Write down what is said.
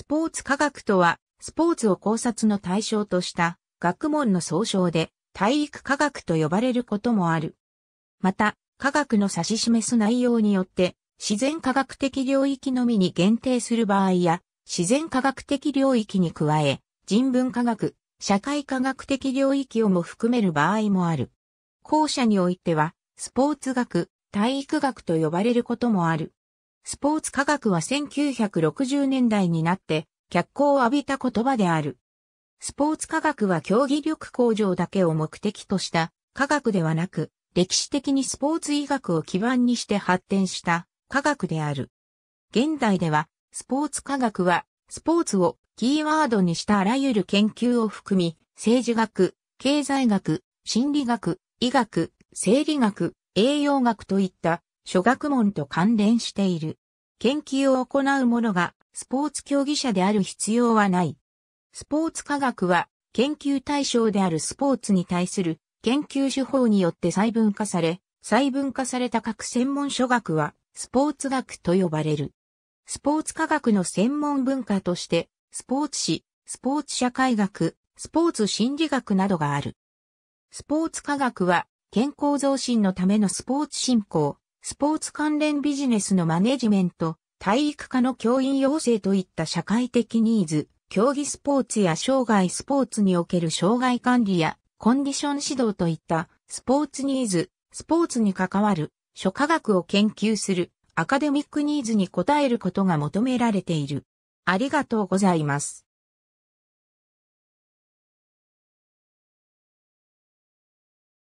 スポーツ科学とは、スポーツを考察の対象とした学問の総称で、体育科学と呼ばれることもある。また、科学の指し示す内容によって、自然科学的領域のみに限定する場合や、自然科学的領域に加え、人文科学、社会科学的領域をも含める場合もある。校舎においては、スポーツ学、体育学と呼ばれることもある。スポーツ科学は1960年代になって脚光を浴びた言葉である。スポーツ科学は競技力向上だけを目的とした科学ではなく、歴史的にスポーツ医学を基盤にして発展した科学である。現代では、スポーツ科学は、スポーツをキーワードにしたあらゆる研究を含み、政治学、経済学、心理学、医学、生理学、栄養学といった諸学問と関連している。研究を行う者がスポーツ競技者である必要はない。スポーツ科学は研究対象であるスポーツに対する研究手法によって細分化され、細分化された各専門諸学はスポーツ学と呼ばれる。スポーツ科学の専門文化として、スポーツ史、スポーツ社会学、スポーツ心理学などがある。スポーツ科学は健康増進のためのスポーツ振興、スポーツ関連ビジネスのマネジメント、体育科の教員養成といった社会的ニーズ、競技スポーツや障害スポーツにおける障害管理やコンディション指導といったスポーツニーズ、スポーツに関わる諸科学を研究するアカデミックニーズに応えることが求められている。ありがとうございます。